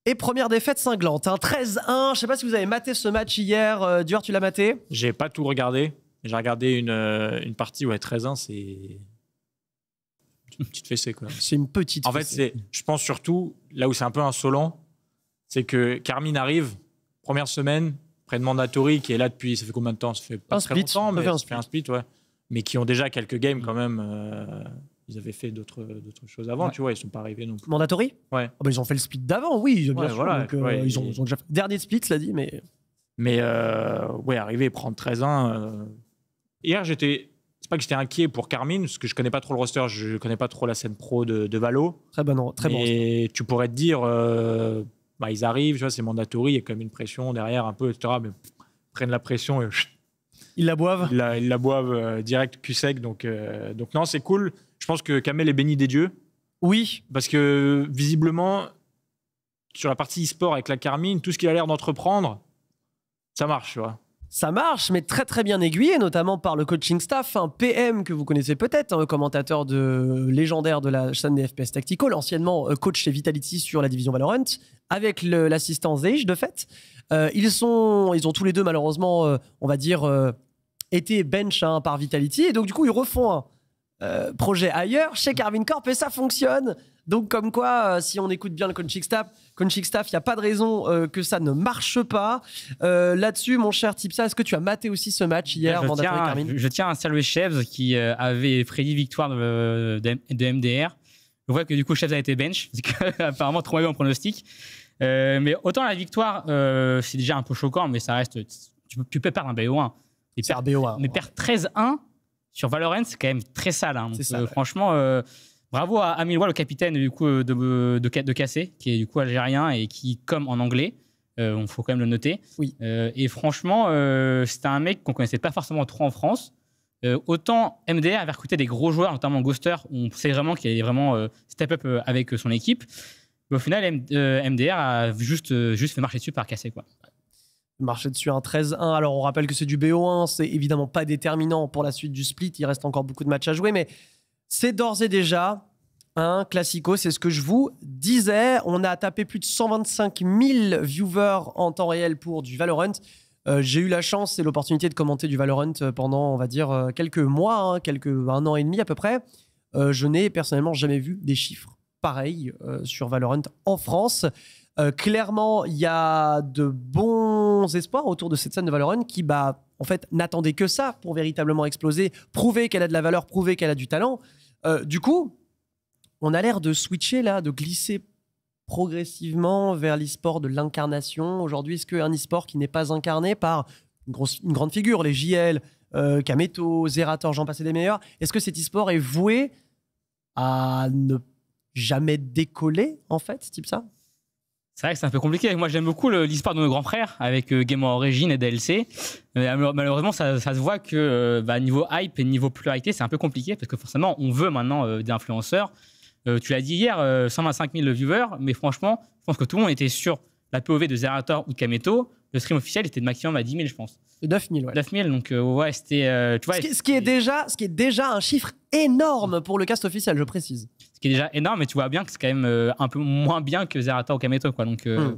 et première défaite cinglante. 13-1, hein. je sais pas si vous avez maté ce match hier. Euh, Dior, tu l'as maté J'ai pas tout regardé. J'ai regardé une, euh, une partie, ouais, 13-1, c'est une petite fessée, quoi. C'est une petite En fait, je pense surtout, là où c'est un peu insolent, c'est que Carmine arrive, première semaine, près de Mandatory, qui est là depuis, ça fait combien de temps Ça fait pas très longtemps, mais qui ont déjà quelques games quand même. Euh, ils avaient fait d'autres d'autres choses avant, tu vois, ils sont pas arrivés non plus. Mandatory Ouais. Ah, bah, ils ont fait le split d'avant, oui, ils, ont, déjà fait... Dernier split, cela dit, mais Mais euh, ouais, arriver prendre 13-1. Euh, hier, j'étais pas que j'étais inquiet pour Carmine, parce que je connais pas trop le roster, je connais pas trop la scène pro de, Valo. Très bon, très bon. Et tu pourrais te dire, euh, bah, ils arrivent, tu vois, c'est mandatory, il y a quand même une pression derrière un peu, etc. Mais prennent la pression et. Ils la boivent Ils la, boivent euh, direct cul sec. Donc, euh, donc non, c'est cool. Je pense que Kamel est béni des dieux. Oui. Parce que visiblement, sur la partie e-sport avec la Carmine, tout ce qu'il a l'air d'entreprendre, ça marche, tu vois ça marche, mais très très bien aiguillé, notamment par le coaching staff, un PM que vous connaissez peut-être, un hein, commentateur de légendaire de la chaîne des FPS Tactical, anciennement euh, coach chez Vitality sur la division Valorant, avec l'assistant Zeige de fait. Euh, ils, sont, ils ont tous les deux malheureusement, euh, on va dire, été bench hein, par Vitality, et donc du coup ils refont un euh, projet ailleurs chez Carvin Corp et ça fonctionne. Donc comme quoi, euh, si on écoute bien le coaching staff, il n'y a pas de raison euh, que ça ne marche pas. Là-dessus, mon cher Tipsa, est-ce que tu as maté aussi ce match hier, je tiens, à saluer Chefs qui avait prédit victoire de, MDR. Je vois que du coup Chefs a été bench, apparemment trop mauvais en pronostic. mais autant la victoire, c'est déjà un peu choquant, mais ça reste. Tu, peux perdre un BO1. Et perdre BO1. Mais perdre 13-1, sur Valorant, c'est quand même très sale. Hein. Euh, franchement, euh, bravo à Amilwa, le capitaine du coup, euh, de, de, de Cassé, qui est du coup algérien et qui, comme en anglais, il faut quand même le noter. Oui. et franchement, c'était un mec qu'on connaissait pas forcément trop en France. autant MDR avait recruté des gros joueurs, notamment Ghoster, on sait vraiment qu'il est vraiment step up avec son équipe. au final, MDR a juste, juste fait marcher dessus par Cassé. Quoi marcher dessus un 13-1. Alors on rappelle que c'est du BO1, c'est évidemment pas déterminant pour la suite du split, il reste encore beaucoup de matchs à jouer, mais c'est d'ores et déjà un classico, c'est ce que je vous disais. On a tapé plus de 125 000 viewers en temps réel pour du Valorant. Euh, j'ai eu la chance et l'opportunité de commenter du Valorant euh, pendant, on va dire, euh, quelques mois, hein, quelques, un an et demi à peu près. je n'ai personnellement jamais vu des chiffres pareils sur Valorant en France. Euh, clairement, il y a de bons espoirs autour de cette scène de Valorant qui, bah, en fait, n'attendait que ça pour véritablement exploser, prouver qu'elle a de la valeur, prouver qu'elle a du talent. Euh, du coup, on a l'air de switcher là, de glisser progressivement vers l'e-sport de l'incarnation. Aujourd'hui, est-ce qu'un e-sport qui n'est pas incarné par une, grande figure, les JL, euh, Kameto, Zerator, j'en passais des meilleurs, est-ce que cet esport est voué à ne jamais décoller, en fait, ce type ça c'est vrai que c'est un peu compliqué. Moi, j'aime beaucoup l'histoire de nos grands frères avec euh, Game of Origin et DLC. Euh, mais malheureusement, ça, se voit que euh, bah, niveau hype et niveau pluralité, c'est un peu compliqué parce que forcément, on veut maintenant des influenceurs. tu l'as dit hier, 125 000 viewers, mais franchement, je pense que tout le monde était sûr la POV de Zerator ou de Kameto, le stream officiel était de maximum à 10 000, je pense. 9 000, ouais. 9 000, donc euh, ouais, c'était. Euh, ce, qui, est déjà, ce qui est déjà un chiffre énorme pour le cast officiel, je précise. Ce qui est déjà énorme, mais tu vois bien que c'est quand même euh, un peu moins bien que Zerator ou Kameto, quoi. Donc, hmm.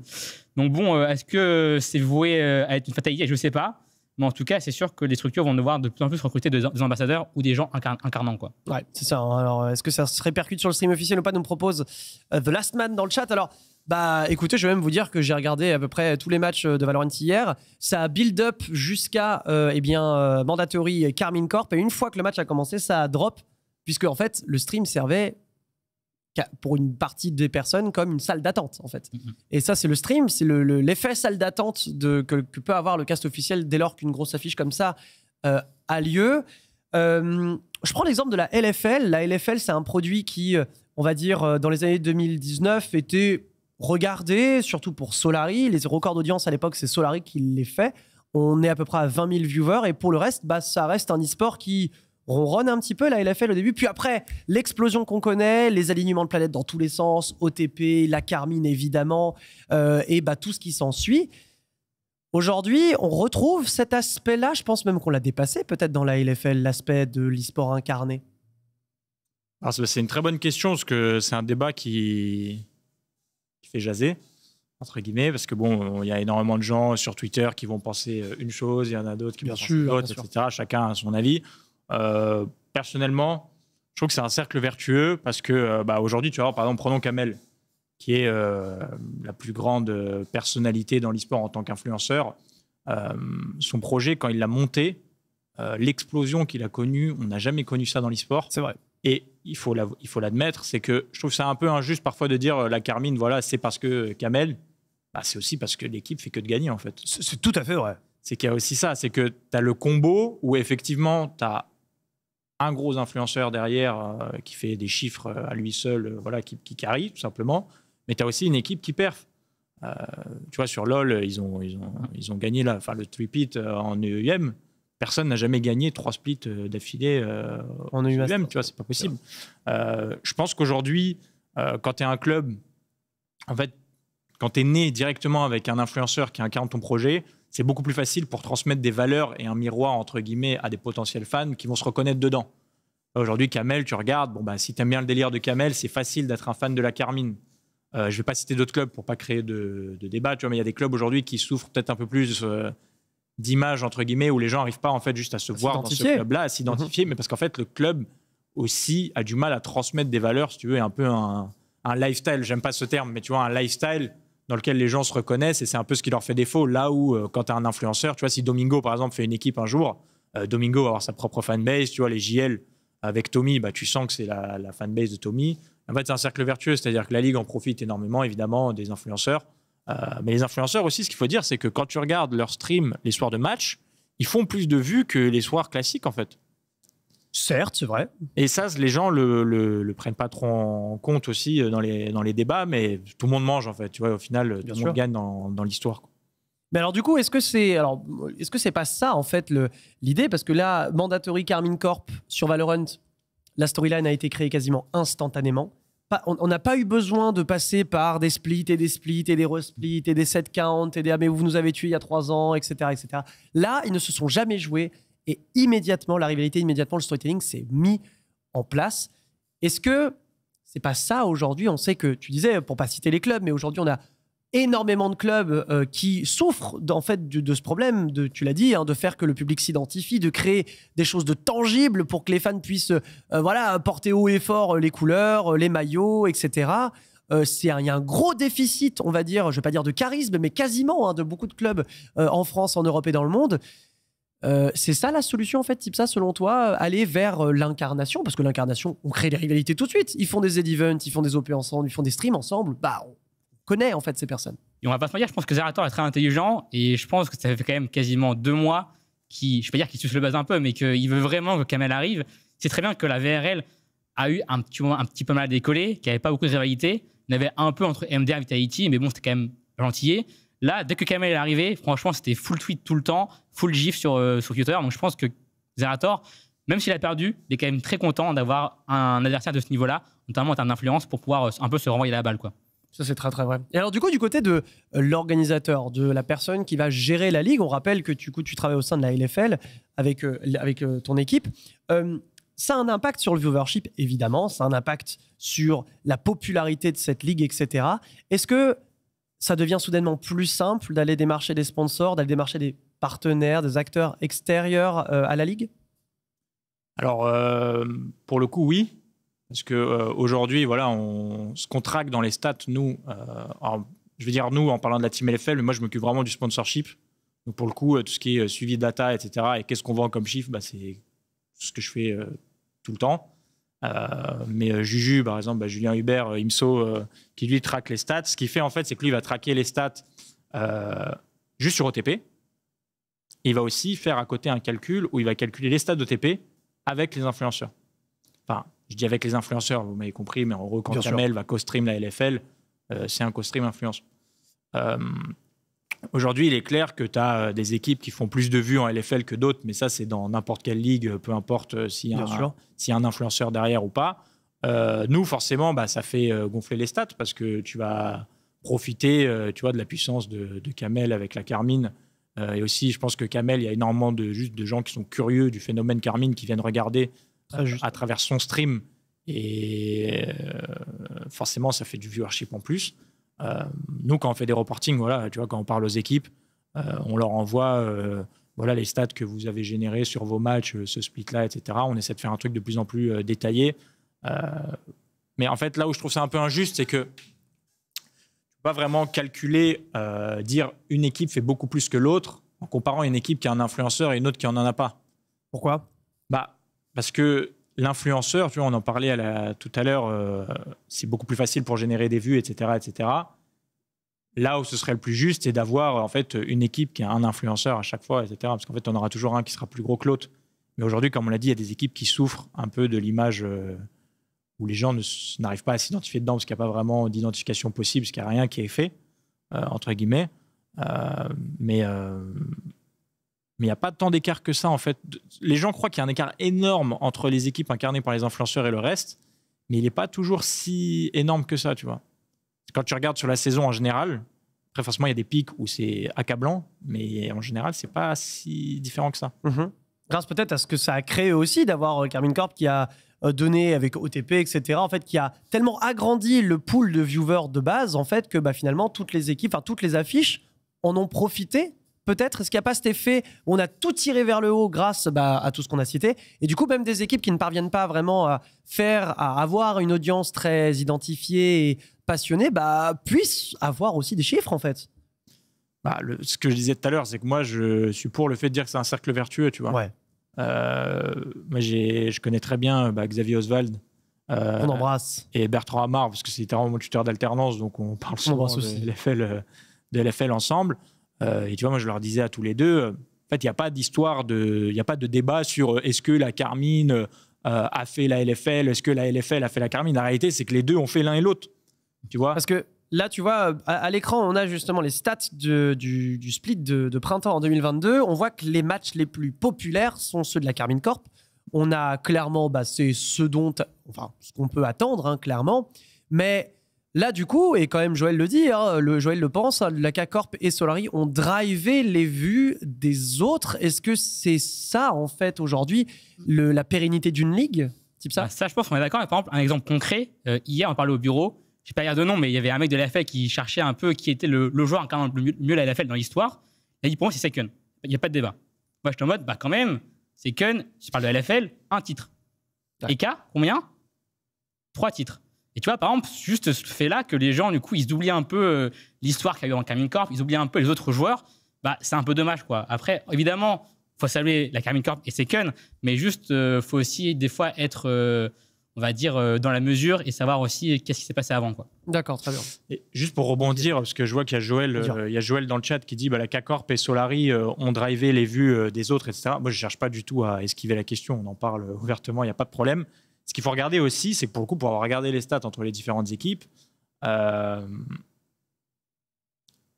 donc bon, est-ce que c'est voué à être une fatalité Je ne sais pas. Mais en tout cas, c'est sûr que les structures vont devoir de plus en plus recruter des ambassadeurs ou des gens incarnants. Quoi. Ouais, c'est ça. Hein. Alors, est-ce que ça se répercute sur le stream officiel ou pas Nous propose The Last Man dans le chat. Alors, bah écoutez, je vais même vous dire que j'ai regardé à peu près tous les matchs euh, de Valorant hier. Ça a build up jusqu'à euh, eh bien euh, Mandatory et Carmine Corp. Et une fois que le match a commencé, ça a drop. Puisque en fait, le stream servait pour une partie des personnes comme une salle d'attente en fait. Mm-hmm. Et ça c'est le stream, c'est l'effet salle d'attente que, peut avoir le cast officiel dès lors qu'une grosse affiche comme ça euh, a lieu. je prends l'exemple de la LFL. La LFL c'est un produit qui, on va dire, dans les années 2019 était regardez, surtout pour Solari, les records d'audience à l'époque, c'est Solari qui les fait. On est à peu près à 20 000 viewers et pour le reste, bah, ça reste un e-sport qui ronronne un petit peu la LFL au début. Puis après, l'explosion qu'on connaît, les alignements de planètes dans tous les sens, OTP, la Carmine évidemment, euh, et bah, tout ce qui s'ensuit. Aujourd'hui, on retrouve cet aspect-là, je pense même qu'on l'a dépassé peut-être dans la LFL, l'aspect de l'e-sport incarné. Ah, bah, c'est une très bonne question, parce que c'est un débat qui, fait jaser, entre guillemets, parce que bon, il y a énormément de gens sur Twitter qui vont penser euh, une chose, il y en a d'autres qui bien pensent d'autres, etc. Chacun a son avis. Euh, personnellement, je trouve que c'est un cercle vertueux parce que euh, bah, aujourd'hui, tu vois, par exemple, prenons Kamel, qui est la plus grande personnalité dans l'e-sport en tant qu'influenceur. son projet, quand il l'a monté, l'explosion qu'il a connue, on n'a jamais connu ça dans l'e-sport. C'est vrai. Et il faut l'admettre, c'est que je trouve ça un peu injuste parfois de dire euh, la Carmine, voilà, c'est parce que Kamel, bah, c'est aussi parce que l'équipe fait que de gagner en fait. C'est tout à fait vrai. C'est qu'il y a aussi ça, c'est que tu as le combo où effectivement tu as un gros influenceur derrière euh, qui fait des chiffres euh, à lui seul, voilà, qui, qui carry tout simplement, mais tu as aussi une équipe qui perd. tu vois, sur LoL, ils ont, ont, ils ont gagné la, enfin, le tripit en EUM personne n'a jamais gagné trois splits euh, d'affilée en euh, EUM, tu vois, c'est pas possible. Euh, je pense qu'aujourd'hui, quand tu es un club, en fait, quand tu es né directement avec un influenceur qui incarne ton projet, c'est beaucoup plus facile pour transmettre des valeurs et un miroir, entre guillemets, à des potentiels fans qui vont se reconnaître dedans. Aujourd'hui, Kamel, tu regardes, bon, bah, si tu aimes bien le délire de Kamel, c'est facile d'être un fan de la Carmine. je ne vais pas citer d'autres clubs pour ne pas créer de, de débat, tu vois, mais il y a des clubs aujourd'hui qui souffrent peut-être un peu plus d'image entre guillemets où les gens n'arrivent pas en fait juste à se voir dans ce club-là, à s'identifier, mhm. mais parce qu'en fait le club aussi a du mal à transmettre des valeurs, si tu veux, un peu un, un lifestyle. J'aime pas ce terme, mais tu vois un lifestyle dans lequel les gens se reconnaissent et c'est un peu ce qui leur fait défaut. Là où euh, quand tu as un influenceur, tu vois, si Domingo par exemple fait une équipe un jour, euh, Domingo va avoir sa propre fanbase, tu vois, les JL avec Tommy, bah, tu sens que c'est la, la fanbase de Tommy. En fait, c'est un cercle vertueux, c'est-à-dire que la Ligue en profite énormément, évidemment, des influenceurs. Euh, mais les influenceurs aussi, ce qu'il faut dire, c'est que quand tu regardes leur stream les soirs de match, ils font plus de vues que les soirs classiques, en fait. Certes, c'est vrai. Et ça, les gens le, le, prennent pas trop en compte aussi euh, dans les, dans les débats, mais tout le monde mange, en fait. Tu vois, au final, euh, tout le monde gagne dans, dans l'histoire. Mais alors du coup, est-ce que c'est alors est-ce que c'est pas ça en fait l'idée parce que là mandatory Carmine Corp sur Valorant, la storyline a été créée quasiment instantanément on n'a pas eu besoin de passer par des splits et des splits et des resplits et des set counts et des ah mais vous nous avez tué il y a trois ans, etc., etc. Là, ils ne se sont jamais joués et immédiatement la rivalité, immédiatement le storytelling s'est mis en place. Est-ce que c'est pas ça aujourd'hui On sait que tu disais pour pas citer les clubs, mais aujourd'hui on a énormément de clubs euh, qui souffrent en fait de, de ce problème, de, tu l'as dit, hein, de faire que le public s'identifie, de créer des choses de tangibles pour que les fans puissent euh, voilà porter haut et fort euh, les couleurs, les maillots, etc. c'est il y a un gros déficit, on va dire, je vais pas dire de charisme, mais quasiment hein, de beaucoup de clubs en France, en Europe et dans le monde. c'est ça la solution en fait, type ça selon toi, aller vers l'incarnation, parce que l'incarnation, on crée des rivalités tout de suite. Ils font des events, ils font des OP ensemble, ils font des streams ensemble, bah on connaît en fait ces personnes. Et on va pas se mentir, je pense que Zerator est très intelligent et je pense que ça fait quand même quasiment deux mois qui, je pas dire qu'il suce le base un peu, mais qu'il veut vraiment que Kamel arrive. C'est très bien que la VRL a eu un petit, un petit peu mal décollé, qu'il n'y avait pas beaucoup de rivalité. Il y avait un peu entre MDR et Vitality, mais bon, c'était quand même gentillé. Là, dès que Kamel est arrivé, franchement, c'était full tweet tout le temps, full gif euh, sur, Twitter. Donc je pense que Zerator, même s'il a perdu, il est quand même très content d'avoir un adversaire de ce niveau-là, notamment en termes d'influence, pour pouvoir euh, un peu se renvoyer la balle. quoi. Ça, c'est très très vrai. Et alors, du coup, du côté de euh, l'organisateur, de la personne qui va gérer la ligue, on rappelle que tu, coup, tu travailles au sein de la LFL avec, euh, avec euh, ton équipe. ça a un impact sur le viewership, évidemment. Ça a un impact sur la popularité de cette ligue, etc. Est-ce que ça devient soudainement plus simple d'aller démarcher des sponsors, d'aller démarcher des partenaires, des acteurs extérieurs à la ligue Alors, pour le coup, oui. Parce que euh, aujourd'hui, voilà, on, ce qu'on traque dans les stats, nous, euh, je veux dire nous en parlant de la team LFL, mais moi je m'occupe vraiment du sponsorship. Donc pour le coup, euh, tout ce qui est suivi de data, etc. Et qu'est-ce qu'on vend comme chiffre, bah, c'est ce que je fais tout le temps. mais Juju, par exemple, bah, Julien Hubert, Imso, qui lui traque les stats. Ce qu'il fait en fait, c'est que lui va traquer les stats juste sur OTP. Il va aussi faire à côté un calcul où il va calculer les stats d'OTP avec les influenceurs je dis avec les influenceurs, vous m'avez compris, mais en gros, quand Kamel va co-stream la LFL, euh, c'est un co-stream influence. Euh, aujourd'hui, il est clair que tu as euh, des équipes qui font plus de vues en LFL que d'autres, mais ça, c'est dans n'importe quelle ligue, peu importe s'il y, a un influenceur derrière ou pas. nous, forcément, bah, ça fait gonfler les stats parce que tu vas profiter tu vois, de la puissance de, de Kamel avec la Carmine. et aussi, je pense que Kamel, il y a énormément de, juste de gens qui sont curieux du phénomène Carmine, qui viennent regarder à travers son stream. Et euh, forcément, ça fait du viewership en plus. Euh, nous, quand on fait des reporting, voilà, tu vois, quand on parle aux équipes, euh, on leur envoie voilà les stats que vous avez générés sur vos matchs, ce split-là, etc. On essaie de faire un truc de plus en plus détaillé. mais en fait, là où je trouve ça un peu injuste, c'est que tu peux pas vraiment calculer, dire une équipe fait beaucoup plus que l'autre en comparant une équipe qui a un influenceur et une autre qui n'en en a pas. Pourquoi parce que l'influenceur, tu vois, on en parlait à tout à l'heure, euh, c'est beaucoup plus facile pour générer des vues, etc., etc. Là où ce serait le plus juste, c'est d'avoir en fait une équipe qui a un influenceur à chaque fois, etc. Parce qu'en fait, on aura toujours un qui sera plus gros que l'autre. Mais aujourd'hui, comme on l'a dit, il y a des équipes qui souffrent un peu de l'image euh, où les gens n'arrivent pas à s'identifier dedans parce qu'il n'y a pas vraiment d'identification possible, parce qu'il n'y a rien qui est fait, euh, entre guillemets. mais mais il n'y a pas tant d'écart que ça en fait. Les gens croient qu'il y a un écart énorme entre les équipes incarnées par les influenceurs et le reste, mais il n'est pas toujours si énorme que ça, tu vois. Quand tu regardes sur la saison en général, très forcément il y a des pics où c'est accablant, mais en général c'est pas si différent que ça. Mhm. Grâce peut-être à ce que ça a créé aussi d'avoir Carmine euh, Corp qui a euh, donné avec OTP, etc. En fait, qui a tellement agrandi le pool de viewers de base, en fait, que bah, finalement toutes les équipes, enfin toutes les affiches en ont profité peut-être Est-ce qu'il n'y a pas cet effet où on a tout tiré vers le haut grâce bah, à tout ce qu'on a cité Et du coup, même des équipes qui ne parviennent pas vraiment à faire, à avoir une audience très identifiée et passionnée, bah, puissent avoir aussi des chiffres en fait. Bah, ce que je disais tout à l'heure, c'est que moi, je suis pour le fait de dire que c'est un cercle vertueux, tu vois. Ouais. Euh, je connais très bien bah, Xavier Oswald. Euh, on embrasse. Et Bertrand Amar, parce que c'était vraiment mon tuteur d'alternance, donc on parle souvent de, euh, de LFL ensemble. Euh, et tu vois, moi, je leur disais à tous les deux, euh, en fait, il n'y a pas d'histoire de, il n'y a pas de débat sur euh, est-ce que la Carmine a fait la LFL, est-ce que la LFL a fait la Carmine. La réalité, c'est que les deux ont fait l'un et l'autre. Tu vois Parce que Là, tu vois, à, l'écran, on a justement les stats de, du, split de, printemps en 2022. On voit que les matchs les plus populaires sont ceux de la Carmine Corp. On a clairement, bah, c'est ce dont, enfin, ce qu'on peut attendre, hein, clairement. Mais Là, du coup, et quand même, Joël le dit, hein, le, Joël le pense, hein, la K-Corp et Solari ont drivé les vues des autres. Est-ce que c'est ça, en fait, aujourd'hui, la pérennité d'une ligue type bah, ça, je pense qu'on est d'accord. Par exemple, un exemple concret, euh, hier, on parlait au bureau, je ne pas dire de nom, mais il y avait un mec de l'AFL qui cherchait un peu qui était le, joueur le mieux, de la LFL dans l'histoire. a il pour moi, c'est Seken. Il n'y a pas de débat. Moi, je suis en mode, bah quand même, si je parle de LFL, un titre. Et K, combien Trois titres. Et tu vois, par exemple, juste ce fait-là que les gens, du coup, ils oublient un peu euh, l'histoire qu'il y a eu en Carmine Corp, ils oublient un peu les autres joueurs, bah, c'est un peu dommage, quoi. Après, évidemment, faut saluer la Carmine Corp et ses mais juste, euh, faut aussi, des fois, être, euh, on va dire, dans la mesure et savoir aussi qu'est-ce qui s'est passé avant, quoi. D'accord, très bien. Et juste pour rebondir, parce que je vois qu'il y a Joël, il y a Joël dans le chat qui dit, bah, la K-Corp et Solari ont drivé les vues des autres, etc. Moi, je ne cherche pas du tout à esquiver la question, on en parle ouvertement, il n'y a pas de problème. Ce qu'il faut regarder aussi, c'est pour le coup, pour avoir regardé les stats entre les différentes équipes, euh,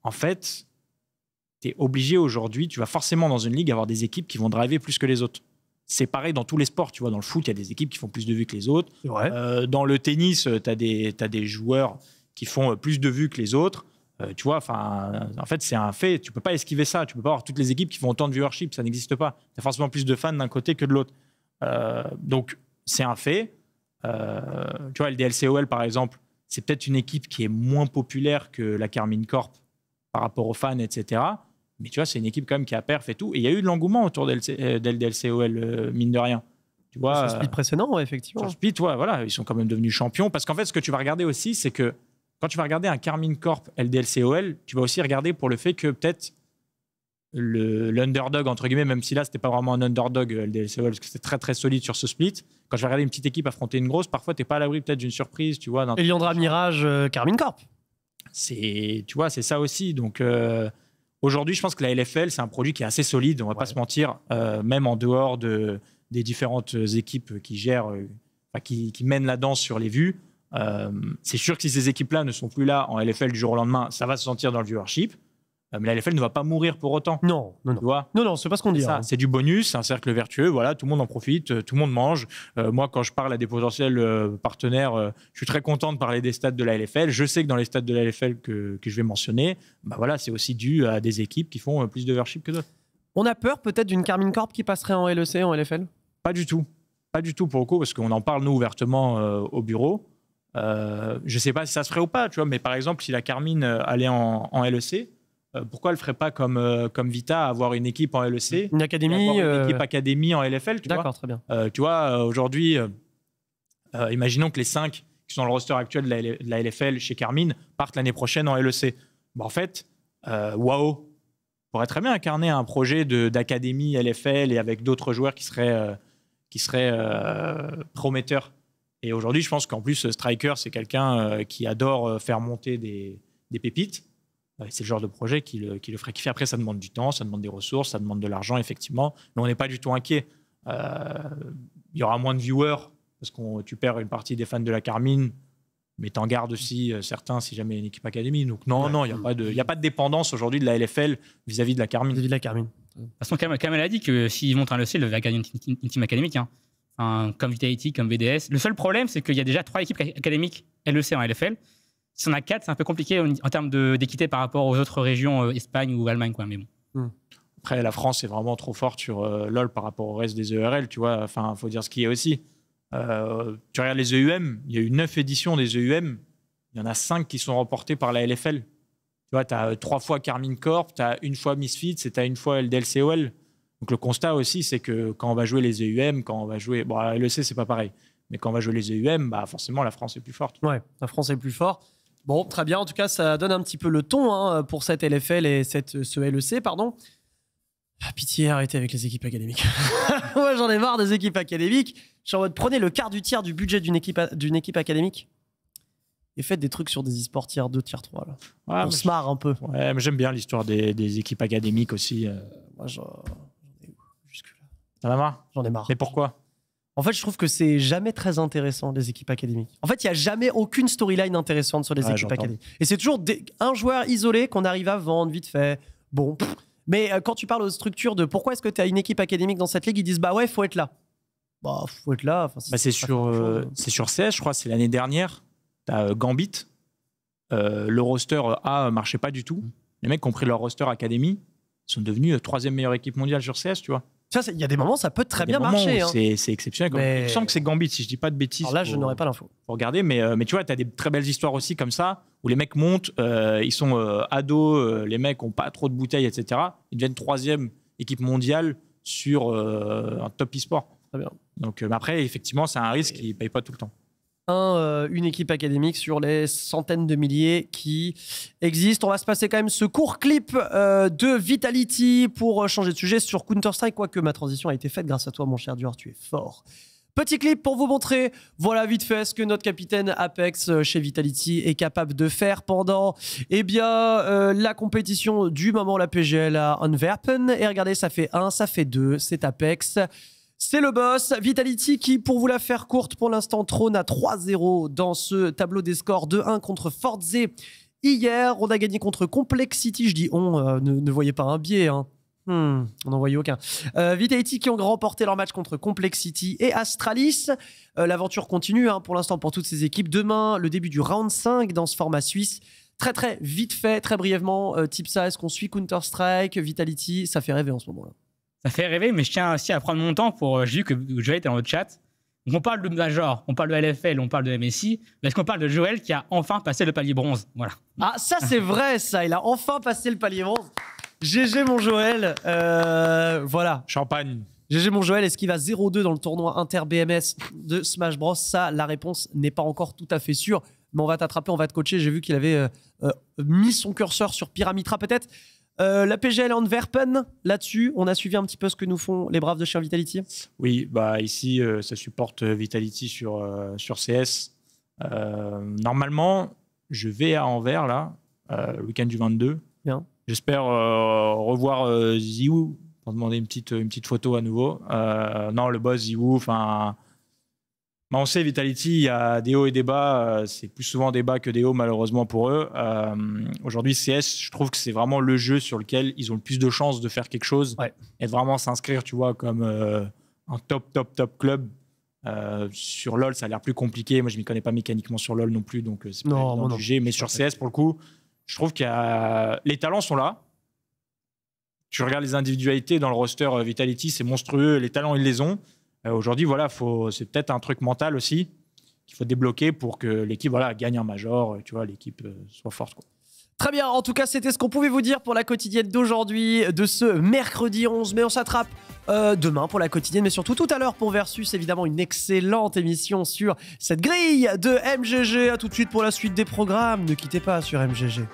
en fait, tu es obligé aujourd'hui, tu vas forcément dans une ligue avoir des équipes qui vont driver plus que les autres. C'est pareil dans tous les sports, tu vois. Dans le foot, il y a des équipes qui font plus de vues que les autres. Euh, dans le tennis, euh, tu as des, as des joueurs qui font plus de vues que les autres. tu vois, enfin, en fait, c'est un fait. Tu peux pas esquiver ça. Tu peux pas avoir toutes les équipes qui font autant de viewership. Ça n'existe pas. Tu as forcément plus de fans d'un côté que de l'autre. donc, c'est un fait. Euh, tu vois, le par exemple, c'est peut-être une équipe qui est moins populaire que la Carmine Corp par rapport aux fans, etc. Mais tu vois, c'est une équipe quand même qui a perf et tout. Et il y a eu de l'engouement autour d'El euh, DLCOL, euh, mine de rien. Tu vois, speed précédent, effectivement. Sur le speed, voilà, ils sont quand même devenus champions. Parce qu'en fait, ce que tu vas regarder aussi, c'est que quand tu vas regarder un Carmine Corp LDLCOL, tu vas aussi regarder pour le fait que peut-être l'underdog entre guillemets même si là c'était pas vraiment un underdog euh, c'est parce que c'était très très solide sur ce split quand je vais regarder une petite équipe affronter une grosse parfois tu n'es pas à l'abri peut-être d'une surprise tu vois Eliandra Mirage euh, Carmine Corp c'est tu vois c'est ça aussi donc euh, aujourd'hui je pense que la LFL c'est un produit qui est assez solide on va pas se mentir même en dehors de des différentes équipes qui gèrent qui, mènent la danse sur les vues c'est sûr que si ces équipes là ne sont plus là en LFL du jour au lendemain ça va se sentir dans le viewership euh, mais la LFL ne va pas mourir pour autant. Non, non, non. Tu vois non, non, c'est pas ce qu'on dit. Hein. C'est du bonus, c'est un cercle vertueux. Voilà, tout le monde en profite, euh, tout le monde mange. Euh, moi, quand je parle à des potentiels partenaires, je suis très content de parler des stades de la LFL. Je sais que dans les stades de la LFL que, que je vais mentionner, bah voilà, c'est aussi dû à des équipes qui font plus de worship que d'autres. On a peur peut-être d'une Carmine Corp qui passerait en LEC, en LFL Pas du tout. Pas du tout pour le coup, parce qu'on en parle nous ouvertement au bureau. je ne sais pas si ça se ferait ou pas, tu vois, mais par exemple, si la Carmine allait en, en LEC, euh, pourquoi elle ne ferait pas comme, euh, comme Vita, avoir une équipe en LEC Une académie Une euh, équipe académie en LFL, tu vois. D'accord, très bien. tu vois, aujourd'hui, imaginons que les 5 qui sont dans le roster actuel de la, LFL chez Carmine partent l'année prochaine en LEC. Bah, en fait, waouh pourrait très bien incarner un projet d'académie LFL et avec d'autres joueurs qui seraient, qui seraient prometteurs. Et aujourd'hui, je pense qu'en plus, Striker, c'est quelqu'un qui adore faire monter des, des pépites. Euh, c'est le genre de projet qui le, qui le ferait kiffer. Après, ça demande du temps, ça demande des ressources, ça demande de l'argent, effectivement. Mais on n'est pas du tout inquiet. Euh, il y aura moins de viewers parce que tu perds une partie des fans de la Carmine, mais tu en gardes aussi euh, certains si jamais une équipe académique. Donc non, non, il n'y a, pas de, a pas de dépendance aujourd'hui de la LFL vis-à-vis de la Carmine. de la Carmine. toute façon, Kamel a dit que s'ils montent un LEC, il va gagner une, team académique. Un, hein. comme Vitality, comme BDS. Le seul problème, c'est qu'il y a déjà trois équipes académiques LEC en LFL. Si on a quatre, c'est un peu compliqué en, termes d'équité par rapport aux autres régions, euh, Espagne ou Allemagne, quoi. Mais bon. Hmm. Après, la France est vraiment trop forte sur euh, LOL par rapport au reste des ERL, tu vois. Enfin, faut dire ce qu'il y a aussi. Euh, tu regardes les EUM, il y a eu neuf éditions des EUM. Il y en a cinq qui sont remportées par la LFL. Tu vois, tu as trois fois Carmine Corp, tu as une fois Misfits et tu as une fois LDLCOL. Donc le constat aussi, c'est que quand on va jouer les EUM, quand on va jouer. Bon, LEC, c'est pas pareil. Mais quand on va jouer les EUM, bah forcément, la France est plus forte. Ouais, la France est plus forte. Bon, très bien. En tout cas, ça donne un petit peu le ton hein, pour cette LFL et cette, ce LEC, pardon. Ah, pitié, arrêtez avec les équipes académiques. Moi, j'en ai marre des équipes académiques. Je suis en mode, prenez le quart du tiers du budget d'une équipe, d'une équipe académique et faites des trucs sur des e-sports tiers 2, tiers 3. On se marre un peu. Ouais, mais j'aime bien l'histoire des, équipes académiques aussi. Euh. Moi, j'en ai T'en as marre J'en ai marre. Mais pourquoi en fait, je trouve que c'est jamais très intéressant les équipes académiques. En fait, il y a jamais aucune storyline intéressante sur les équipes académiques. Et c'est toujours un joueur isolé qu'on arrive à vendre vite fait. Bon, mais euh, quand tu parles aux structures de pourquoi est-ce que tu as une équipe académique dans cette ligue, ils disent bah ouais, faut être là. Bah faut être là. Bah, euh, c'est sur c'est sur CS, je crois, c'est l'année dernière. Tu as euh, Gambit, le roster A marchait pas du tout. Les mecs qui ont pris leur roster académie sont devenus troisième meilleure équipe mondiale sur CS, tu vois il y a des moments, ça peut très bien marcher. Hein. C'est exceptionnel. il que c'est Gambit, si je dis pas de bêtises. là, je n'aurais pas l'info. Pour regarder, mais, euh, mais tu vois, tu as des très belles histoires aussi comme ça, où les mecs montent, euh, ils sont euh, ados, les mecs n'ont pas trop de bouteilles, etc. Ils deviennent troisième équipe mondiale sur un top e-sport. Donc, après, effectivement, c'est un risque qui ne paye pas tout le temps. Euh, une équipe académique sur les centaines de milliers qui existent. On va se passer quand même ce court clip euh, de Vitality pour euh, changer de sujet sur Counter-Strike, quoique ma transition a été faite grâce à toi, mon cher Duart, tu es fort. Petit clip pour vous montrer, voilà vite fait ce que notre capitaine Apex chez Vitality est capable de faire pendant eh bien, la compétition du moment, la PGL à Anverpen. Et regardez, ça fait 1, ça fait 2, c'est Apex. C'est le boss, Vitality, qui, pour vous la faire courte, pour l'instant trône à 3-0 dans ce tableau des scores de 1 contre Forze. Hier, on a gagné contre Complexity, je dis on, euh, ne, voyait voyez pas un biais. Hein. Hmm, on n'en voyait aucun. Euh, Vitality qui ont remporté leur match contre Complexity et Astralis. Euh, l'aventure continue hein, pour l'instant pour toutes ces équipes. Demain, le début du round 5 dans ce format suisse très très vite fait, très brièvement, Tipsa, type ça, est-ce qu'on suit Counter-Strike, Vitality, ça fait rêver en ce moment-là ça fait rêver, mais je tiens aussi à prendre mon temps pour. Euh, j'ai vu que Joël était dans le chat. on parle de Major, on parle de LFL, on parle de MSI, mais est-ce qu'on parle de Joël qui a enfin passé le palier bronze Voilà. Ah, ça c'est vrai, ça, il a enfin passé le palier bronze. GG mon Joël, euh, voilà. Champagne. GG mon Joël, est-ce qu'il va 0-2 dans le tournoi inter-BMS de Smash Bros Ça, la réponse n'est pas encore tout à fait sûre, mais on va t'attraper, on va te coacher. J'ai vu qu'il avait euh, mis son curseur sur Pyramitra peut-être. Euh, la PGL Verpen, là-dessus, on a suivi un petit peu ce que nous font les braves de chez Vitality. Oui, bah ici, euh, ça supporte euh, Vitality sur, sur CS. normalement, je vais à Anvers, là, le week-end du 22. J'espère revoir Ziwu pour demander une petite, une petite photo à nouveau. non, le boss Ziwu, enfin bah, on sait, Vitality, il y a des hauts et des bas. Euh, c'est plus souvent des bas que des hauts, malheureusement pour eux. Euh, aujourd'hui, CS, je trouve que c'est vraiment le jeu sur lequel ils ont le plus de chances de faire quelque chose et de vraiment s'inscrire, tu vois, comme euh, un top, top, top club. sur LoL, ça a l'air plus compliqué. Moi, je m'y connais pas mécaniquement sur LoL non plus, donc c'est pas évident Mais sur CS, pour le coup, je trouve que a... les talents sont là. Tu regardes les individualités dans le roster Vitality, c'est monstrueux. Les talents, ils les ont. Euh, aujourd'hui, voilà, c'est peut-être un truc mental aussi qu'il faut débloquer pour que l'équipe voilà, gagne un major, euh, tu vois, l'équipe euh, soit forte. Quoi. Très bien, en tout cas, c'était ce qu'on pouvait vous dire pour la quotidienne d'aujourd'hui, de ce mercredi 11 mai. On s'attrape demain pour la quotidienne, mais surtout tout à l'heure pour Versus, évidemment, une excellente émission sur cette grille de MGG. A tout de suite pour la suite des programmes. Ne quittez pas sur MGG.